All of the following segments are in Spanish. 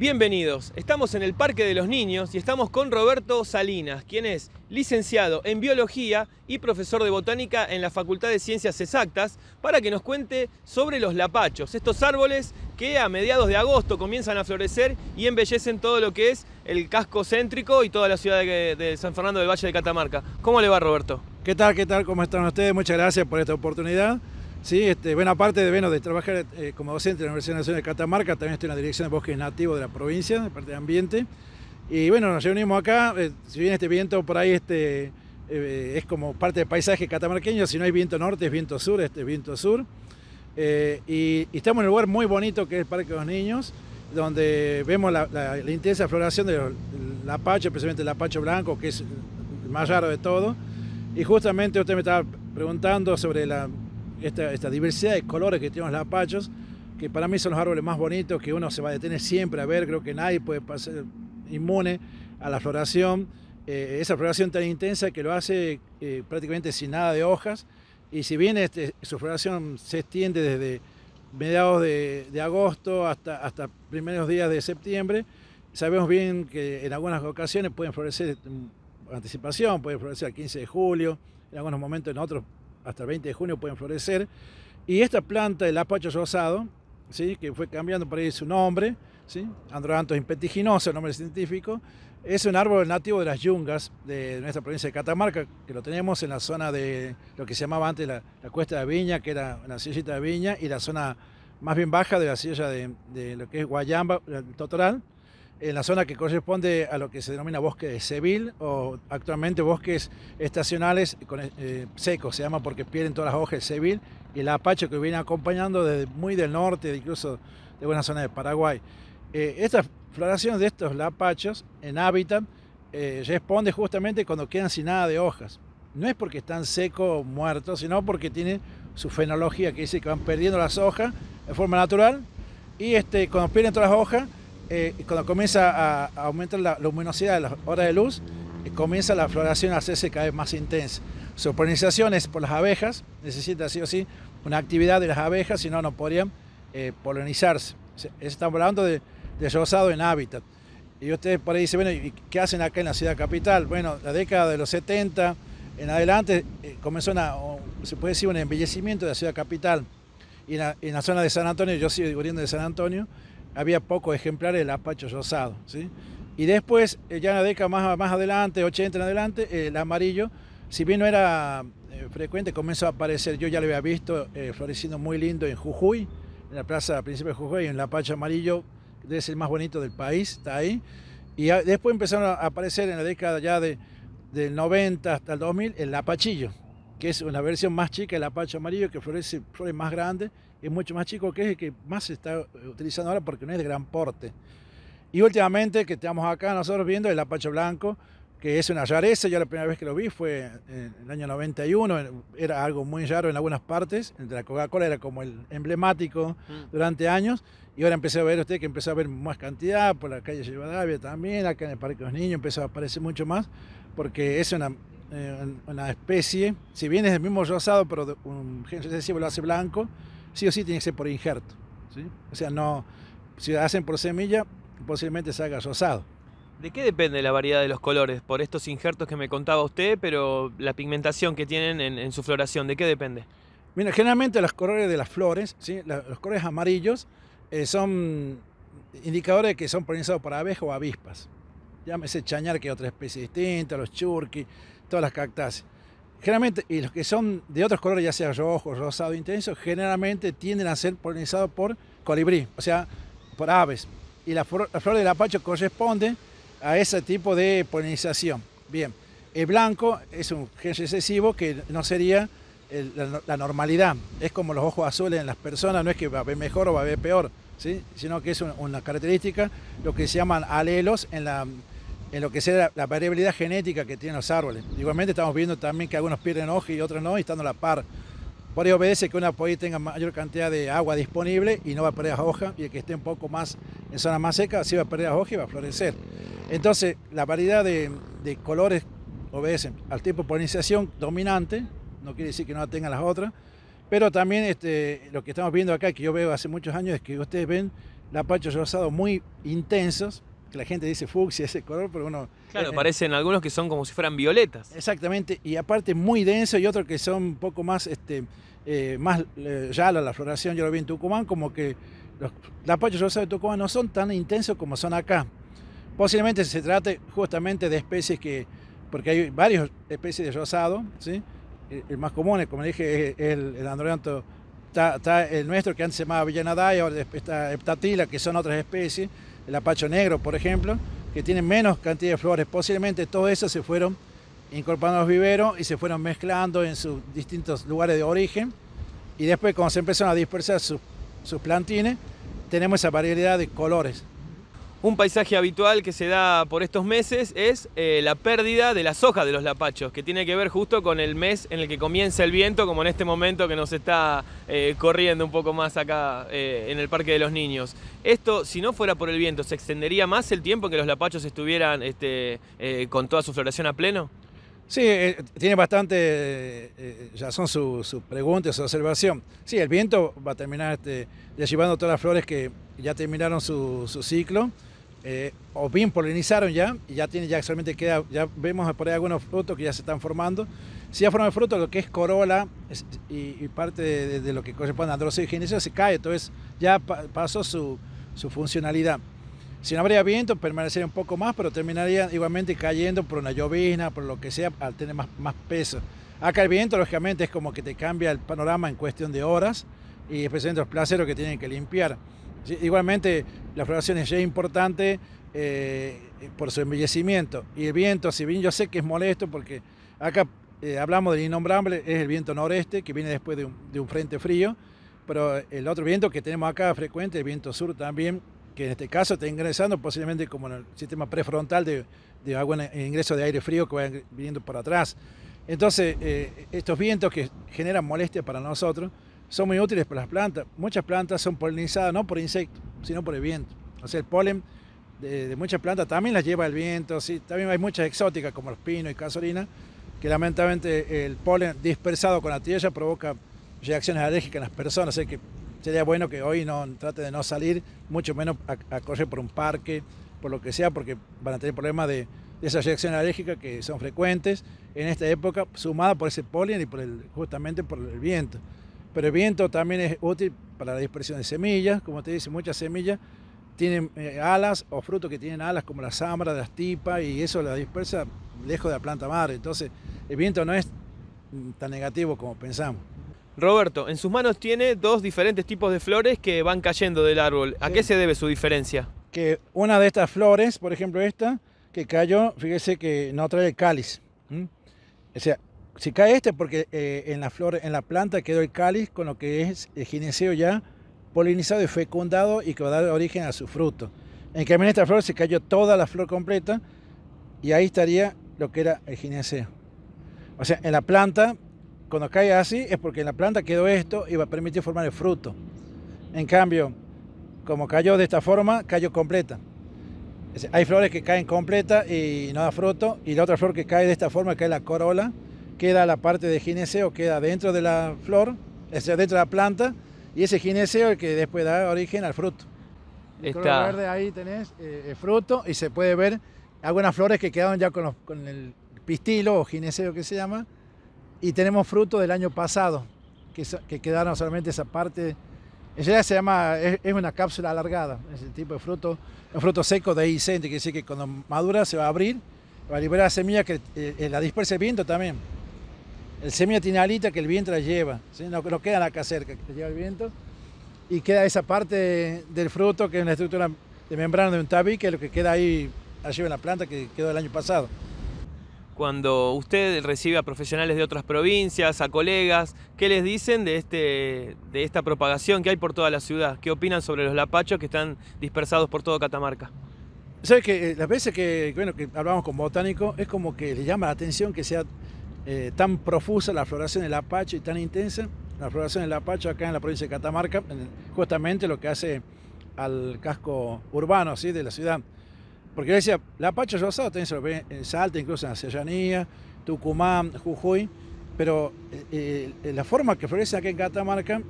Bienvenidos, estamos en el Parque de los Niños y estamos con Roberto Salinas, quien es licenciado en Biología y profesor de Botánica en la Facultad de Ciencias Exactas, para que nos cuente sobre los lapachos, estos árboles que a mediados de agosto comienzan a florecer y embellecen todo lo que es el casco céntrico y toda la ciudad de, San Fernando del Valle de Catamarca. ¿Cómo le va Roberto? ¿Qué tal? ¿Qué tal? ¿Cómo están ustedes? Muchas gracias por esta oportunidad. Sí, este, bueno, aparte de, bueno, de trabajar eh, como docente en la Universidad Nacional de Catamarca, también estoy en la Dirección de Bosques Nativos de la provincia, de parte de Ambiente. Y bueno, nos reunimos acá, eh, si bien este viento por ahí este, eh, es como parte del paisaje catamarqueño, si no hay viento norte es viento sur, este es viento sur. Y, estamos en un lugar muy bonito que es el Parque de los Niños, donde vemos la, intensa floración del de apache, especialmente el apache blanco, que es el más raro de todo. Y justamente usted me estaba preguntando sobre la esta, diversidad de colores que tienen los lapachos, que para mí son los árboles más bonitos, que uno se va a detener siempre a ver, creo que nadie puede pasar inmune a la floración, eh, esa floración tan intensa que lo hace eh, prácticamente sin nada de hojas, y si bien este, su floración se extiende desde mediados de, agosto hasta, hasta primeros días de septiembre, sabemos bien que en algunas ocasiones pueden florecer mm, anticipación, pueden florecer el 15 de julio, en algunos momentos en otros hasta el 20 de junio pueden florecer. Y esta planta, el apacho rosado, ¿sí? que fue cambiando por ahí su nombre, ¿sí? Androanthus impetiginosa, el nombre científico, es un árbol nativo de las yungas de nuestra provincia de Catamarca, que lo tenemos en la zona de lo que se llamaba antes la, la cuesta de Viña, que era la sillita de Viña, y la zona más bien baja de la silla de, de lo que es Guayamba, el Totoral, en la zona que corresponde a lo que se denomina bosque de Seville o actualmente bosques estacionales con, eh, secos, se llama porque pierden todas las hojas de Seville y el apache que viene acompañando desde muy del norte, incluso de buena zona de Paraguay. Eh, esta floración de estos lapachos en hábitat eh, responde justamente cuando quedan sin nada de hojas. No es porque están secos o muertos, sino porque tienen su fenología que dice que van perdiendo las hojas de forma natural y este, cuando pierden todas las hojas eh, cuando comienza a, aumentar la luminosidad de las horas de luz, eh, comienza la floración a hacerse cada vez más intensa. Su polinización es por las abejas, necesita sí o sí una actividad de las abejas, si no, no podrían eh, polinizarse. Estamos hablando de, de en hábitat. Y ustedes por ahí dicen, bueno, ¿y qué hacen acá en la ciudad capital? Bueno, la década de los 70 en adelante comenzó una, se puede decir un embellecimiento de la ciudad capital. Y en la, zona de San Antonio, yo sigo viviendo de San Antonio, había pocos ejemplares del apacho rosado. ¿sí? Y después, eh, ya en la década más, más adelante, 80 en adelante, eh, el amarillo, si bien no era eh, frecuente, comenzó a aparecer. Yo ya lo había visto floreciendo muy lindo en Jujuy, en la plaza Príncipe de Jujuy, en el apacho amarillo, que es el más bonito del país, está ahí. Y después empezaron a aparecer en la década ya de, del 90 hasta el 2000 el apachillo, que es una versión más chica del apacho amarillo, que florece flores más grande, es mucho más chico, que es el que más se está eh, utilizando ahora porque no es de gran porte. Y últimamente, que estamos acá nosotros viendo el apacho blanco, que es una rareza, yo la primera vez que lo vi fue en el año 91, era algo muy raro en algunas partes, entre la Coca-Cola era como el emblemático mm. durante años, y ahora empecé a ver usted que empezó a ver más cantidad, por la calle Rivadavia también, acá en el Parque de los Niños empezó a aparecer mucho más, porque es una una eh, especie, si viene es del mismo rosado, pero un lo hace blanco, sí o sí tiene que ser por injerto. O sea, no, si lo hacen por semilla, posiblemente salga rosado. ¿De qué depende la variedad de los colores? Por estos injertos que me contaba usted, pero la pigmentación que tienen en, su floración, ¿de qué depende? Mira, generalmente los colores de las flores, los colores amarillos, eh, son indicadores que son polinizados por abejas o avispas. Llámese chañar, que es otra especie distinta, los churqui, todas las cactáceas. Generalmente, y los que son de otros colores, ya sea rojo, rosado, intenso, generalmente tienden a ser polinizados por colibrí, o sea, por aves. Y la flor, la del apacho corresponde a ese tipo de polinización. Bien, el blanco es un gen excesivo que no sería la, normalidad. Es como los ojos azules en las personas, no es que va a ver mejor o va a ver peor, ¿sí? sino que es una característica, lo que se llaman alelos en la en lo que sea la, variabilidad genética que tienen los árboles. Igualmente estamos viendo también que algunos pierden hoja y otros no, y estando a la par. Por ello obedece que una polla tenga mayor cantidad de agua disponible y no va a perder hoja... hojas, y el que esté un poco más en zona más seca sí va a perder hoja hojas y va a florecer. Entonces, la variedad de, colores ...obedece al tipo de polinización dominante, no quiere decir que no la tengan las otras, pero también este, lo que estamos viendo acá, que yo veo hace muchos años, es que ustedes ven lapachos rosados muy intensos, que la gente dice fucsia, ese color, pero bueno... Claro, eh, parecen algunos que son como si fueran violetas. Exactamente, y aparte muy denso y otros que son un poco más, este, eh, más eh, la floración, yo lo vi en Tucumán, como que los lapachos rosados de Tucumán no son tan intensos como son acá. Posiblemente se trate justamente de especies que, porque hay varias especies de rosado, ¿sí? El, más común, como dije, es el, el está, el nuestro que antes se llamaba Villanadaya, ahora está Heptatila, que son otras especies el apacho negro, por ejemplo, que tiene menos cantidad de flores. Posiblemente todo eso se fueron incorporando a los viveros y se fueron mezclando en sus distintos lugares de origen. Y después, cuando se empezaron a dispersar sus, sus plantines, tenemos esa variedad de colores. Un paisaje habitual que se da por estos meses es eh, la pérdida de las hojas de los lapachos, que tiene que ver justo con el mes en el que comienza el viento, como en este momento que nos está eh, corriendo un poco más acá eh, en el Parque de los Niños. Esto, si no fuera por el viento, ¿se extendería más el tiempo en que los lapachos estuvieran este, con toda su floración a pleno? Sí, tiene bastante ya son sus preguntas, su observación. Sí, el viento va a terminar este, llevando todas las flores que ya terminaron su ciclo eh, o bien polinizaron ya, y ya tiene, ya solamente queda, ya vemos por ahí algunos frutos que ya se están formando. Si ya forman frutos, lo que es corola y, parte de, lo que corresponde a androceo y se cae, entonces ya pasó su, su, funcionalidad. Si no habría viento, permanecería un poco más, pero terminaría igualmente cayendo por una llovizna, por lo que sea, al tener más, más peso. Acá el viento, lógicamente, es como que te cambia el panorama en cuestión de horas, y especialmente los placeros que tienen que limpiar. Igualmente, la floración es ya importante eh, por su embellecimiento. Y el viento, si bien yo sé que es molesto, porque acá eh, hablamos del innombrable, es el viento noreste, que viene después de un, frente frío, pero el otro viento que tenemos acá frecuente, el viento sur también, que en este caso está ingresando posiblemente como en el sistema prefrontal de, de algún ingreso de aire frío que va viniendo por atrás. Entonces, eh, estos vientos que generan molestia para nosotros, son muy útiles para las plantas. Muchas plantas son polinizadas no por insectos, sino por el viento. O sea, el polen de, muchas plantas también las lleva el viento. ¿sí? También hay muchas exóticas como los pinos y gasolina, que lamentablemente el polen dispersado con la tierra provoca reacciones alérgicas en las personas. Así que sería bueno que hoy no trate de no salir, mucho menos a, correr por un parque, por lo que sea, porque van a tener problemas de, esas reacciones alérgicas que son frecuentes en esta época, sumada por ese polen y por el, justamente por el viento. Pero el viento también es útil para la dispersión de semillas, como te dice, muchas semillas tienen eh, alas o frutos que tienen alas como la zambra, las tipas y eso la dispersa lejos de la planta madre. Entonces el viento no es mm, tan negativo como pensamos. Roberto, en sus manos tiene dos diferentes tipos de flores que van cayendo del árbol. ¿A qué se debe su diferencia? Que una de estas flores, por ejemplo esta, que cayó, fíjese que no trae cáliz. Si cae este, porque eh, en la flor, en la planta quedó el cáliz con lo que es el eh, gineceo ya polinizado y fecundado y que va a dar origen a su fruto. En cambio, en esta flor se cayó toda la flor completa y ahí estaría lo que era el gineceo. O sea, en la planta, cuando cae así, es porque en la planta quedó esto y va a permitir formar el fruto. En cambio, como cayó de esta forma, cayó completa. Hay flores que caen completa y no da fruto, y la otra flor que cae de esta forma, cae la corola, queda la parte de gineceo, queda dentro de la flor, es decir, dentro de la planta, y ese gineceo es el que después da origen al fruto. verde ahí tenés el eh, fruto y se puede ver algunas flores que quedaron ya con, el pistilo o gineceo que se llama, y tenemos fruto del año pasado, que, quedaron solamente esa parte. se llama, es, una cápsula alargada, ese tipo de fruto, un fruto seco de incendio, que decir que cuando madura se va a abrir, va a liberar semillas que eh, eh, la dispersa el viento también. El semiatinalita que el viento lleva, ¿sí? no, no, queda acá cerca, que lleva el viento. Y queda esa parte del fruto que es una estructura de membrana de un tabique, lo que queda ahí allí en la planta que quedó el año pasado. Cuando usted recibe a profesionales de otras provincias, a colegas, ¿qué les dicen de, este, de esta propagación que hay por toda la ciudad? ¿Qué opinan sobre los lapachos que están dispersados por todo Catamarca? Sabes que eh, las veces que, bueno, que hablamos con botánicos, es como que les llama la atención que sea eh, tan profusa, la floración del apache y tan intensa. La floración del apache acá en la provincia de Catamarca, justamente lo que hace al casco urbano ¿sí? de la ciudad. Porque decía, la apache rosado también se lo ve en Salta, incluso en Serranía, Tucumán, Jujuy, pero eh, eh, la forma que florece acá en Catamarca,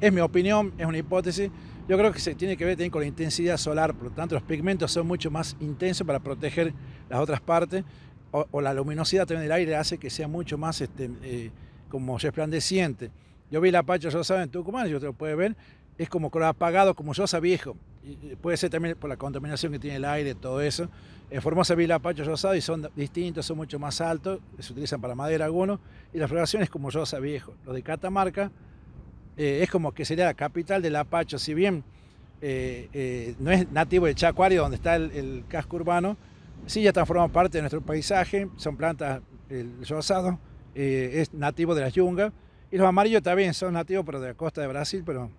es mi opinión, es una hipótesis, yo creo que se tiene que ver también con la intensidad solar, por lo tanto los pigmentos son mucho más intensos para proteger las otras partes o, la luminosidad también del aire hace que sea mucho más este, eh, como resplandeciente. Yo vi la Pacha rosado en Tucumán, si usted lo puede ver, es como apagado, como Rosa viejo. puede ser también por la contaminación que tiene el aire, todo eso. En Formosa vi la Pacha Rosado y son distintos, son mucho más altos, se utilizan para madera algunos, y la floración es como Rosa viejo. Lo de Catamarca eh, es como que sería la capital del Apacho, si bien eh, no es nativo de Chacuario, donde está el casco urbano, Sí, ya formando parte de nuestro paisaje, son plantas, el rosado eh, es nativo de las yungas, y los amarillos también son nativos pero de la costa de Brasil, pero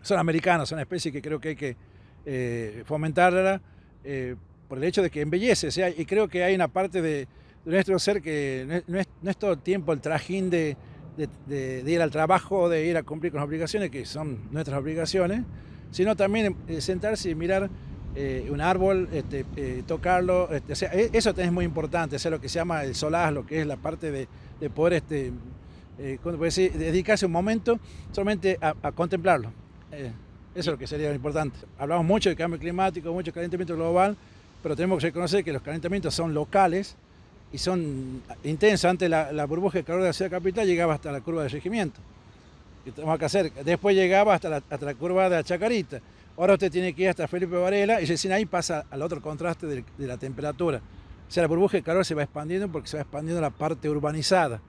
son americanos, son especies que creo que hay que eh, fomentarla eh, por el hecho de que embellece, y creo que hay una parte de, nuestro ser que no es, todo el tiempo el trajín de, de, ir al trabajo, de ir a cumplir con las obligaciones, que son nuestras obligaciones, sino también sentarse y mirar eh, un árbol, este, eh, tocarlo, este, e, eso también eso es muy importante, hacer lo que se llama el solaz, lo que es la parte de, poder, este, eh, dedicarse un momento solamente a, contemplarlo. eso es lo que sería lo importante. Hablamos mucho del cambio climático, mucho calentamiento global, pero tenemos que reconocer que los calentamientos son locales y son intensos. Antes la, burbuja de calor de la ciudad capital llegaba hasta la curva de regimiento que tenemos que hacer. Después llegaba hasta la, hasta la curva de la Chacarita. Ahora usted tiene que ir hasta Felipe Varela y recién ahí pasa al otro contraste de, la temperatura. O sea, la burbuja de calor se va expandiendo porque se va expandiendo la parte urbanizada.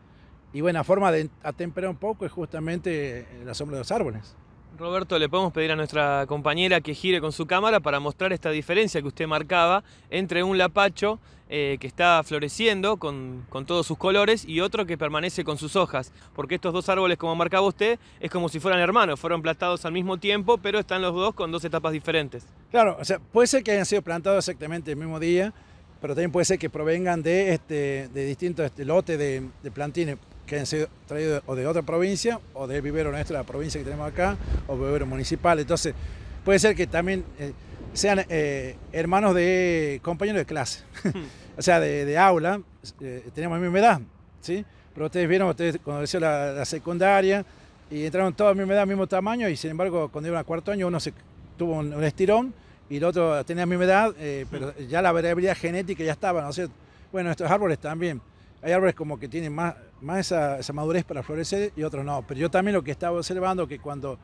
Y buena forma de atemperar un poco es justamente eh, la sombra de los árboles. Roberto, le podemos pedir a nuestra compañera que gire con su cámara para mostrar esta diferencia que usted marcaba entre un lapacho eh, que está floreciendo con, todos sus colores y otro que permanece con sus hojas, porque estos dos árboles, como marcaba usted, es como si fueran hermanos, fueron plantados al mismo tiempo, pero están los dos con dos etapas diferentes. Claro, o sea, puede ser que hayan sido plantados exactamente el mismo día, pero también puede ser que provengan de, este, de distintos este, lotes de, plantines que hayan sido traídos o de otra provincia, o del vivero nuestro, la provincia que tenemos acá, o vivero municipal, entonces puede ser que también... Eh, sean eh, hermanos de compañeros de clase, hmm. o sea, de, aula, eh, tenemos la misma edad, ¿sí? Pero ustedes vieron, ustedes cuando decía la, la, secundaria, y entraron todos a la misma edad, mismo tamaño, y sin embargo, cuando iban a cuarto año, uno se tuvo un, estirón y el otro tenía la misma edad, eh, hmm. pero ya la variabilidad genética ya estaba, ¿no es cierto? Bueno, estos árboles también. Hay árboles como que tienen más, más esa, esa madurez para florecer y otros no. Pero yo también lo que estaba observando que cuando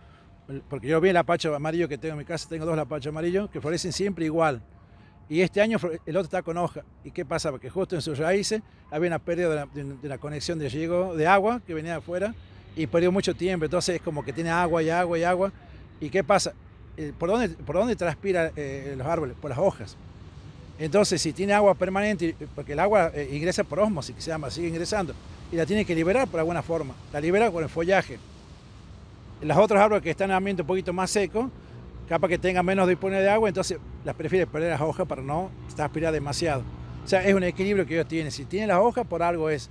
porque yo vi el apacho amarillo que tengo en mi casa, tengo dos apachos amarillos, que florecen siempre igual. Y este año el otro está con hoja. ¿Y qué pasa? Porque justo en sus raíces había una pérdida de la, conexión de de agua que venía de afuera y perdió mucho tiempo. Entonces es como que tiene agua y agua y agua. ¿Y qué pasa? Eh, ¿Por dónde, por dónde transpira eh, los árboles? Por las hojas. Entonces, si tiene agua permanente, eh, porque el agua ingresa por osmosis, que se llama, sigue ingresando, y la tiene que liberar por alguna forma. La libera con el follaje. Las otras árboles que están en ambiente un poquito más seco, capa que tengan menos disponibilidad de agua, entonces las prefiere perder las hojas para no transpirar demasiado. O sea, es un equilibrio que ellos tienen. Si tienen las hojas, por algo es.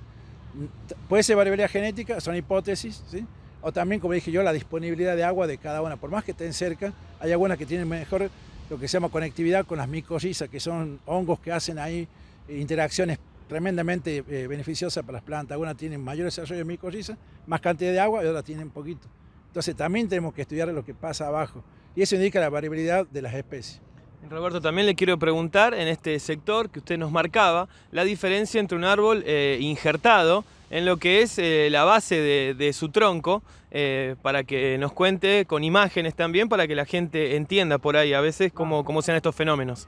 Puede ser variabilidad genética, son hipótesis, ¿sí? O también, como dije yo, la disponibilidad de agua de cada una. Por más que estén cerca, hay algunas que tienen mejor lo que se llama conectividad con las micorrizas, que son hongos que hacen ahí eh, interacciones tremendamente eh, beneficiosas para las plantas. Algunas tienen mayor desarrollo de micorrizas, más cantidad de agua y otras tienen poquito. Entonces también tenemos que estudiar lo que pasa abajo y eso indica la variabilidad de las especies. Roberto, también le quiero preguntar en este sector que usted nos marcaba la diferencia entre un árbol eh, injertado en lo que es eh, la base de, su tronco, eh, para que nos cuente con imágenes también, para que la gente entienda por ahí a veces cómo, sean estos fenómenos.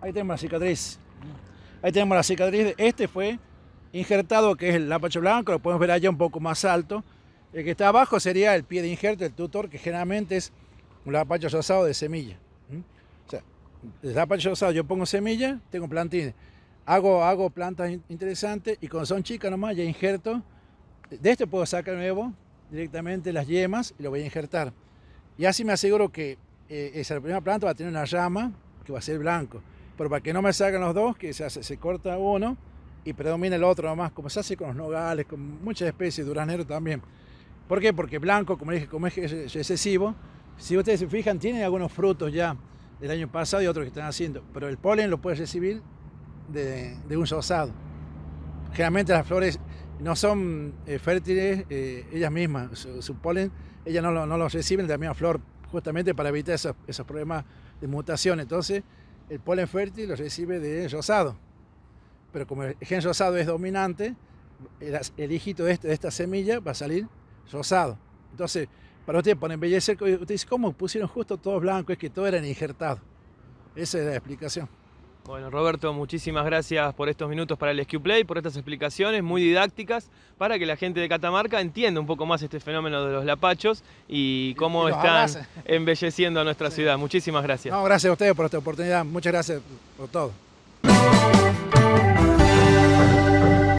Ahí tenemos la cicatriz. Ahí tenemos la cicatriz. Este fue injertado, que es el lapacho blanco, lo podemos ver allá un poco más alto. El que está abajo sería el pie de injerto, el tutor, que generalmente es un lapacho asado de semilla. O sea, el lapacho asado, yo pongo semilla, tengo plantines. Hago, hago plantas interesantes y cuando son chicas nomás ya injerto. De esto puedo sacar nuevo directamente las yemas y lo voy a injertar. Y así me aseguro que eh, esa primera planta va a tener una rama que va a ser blanco. Pero para que no me salgan los dos, que se, se corta uno y predomina el otro nomás, como se hace con los nogales, con muchas especies, duranero también. ¿Por qué? Porque blanco, como dije, como es excesivo, si ustedes se fijan, tienen algunos frutos ya del año pasado y otros que están haciendo, pero el polen lo puedes recibir de, un rosado. Generalmente las flores no son eh, fértiles eh, ellas mismas, su, polen, ellas no lo, reciben de la misma flor, justamente para evitar esos, problemas de mutación. Entonces, el polen fértil lo recibe de rosado. Pero como el gen rosado es dominante, el, hijito este, de esta semilla va a salir rosado. Entonces, para usted, para embellecer, usted dice, ¿cómo pusieron justo todo blanco? Es que todo era injertado. Esa es la explicación. Bueno, Roberto, muchísimas gracias por estos minutos para el SQ Play, por estas explicaciones muy didácticas, para que la gente de Catamarca entienda un poco más este fenómeno de los lapachos y cómo están embelleciendo a nuestra ciudad. Muchísimas gracias. No, gracias a ustedes por esta oportunidad. Muchas gracias por todo.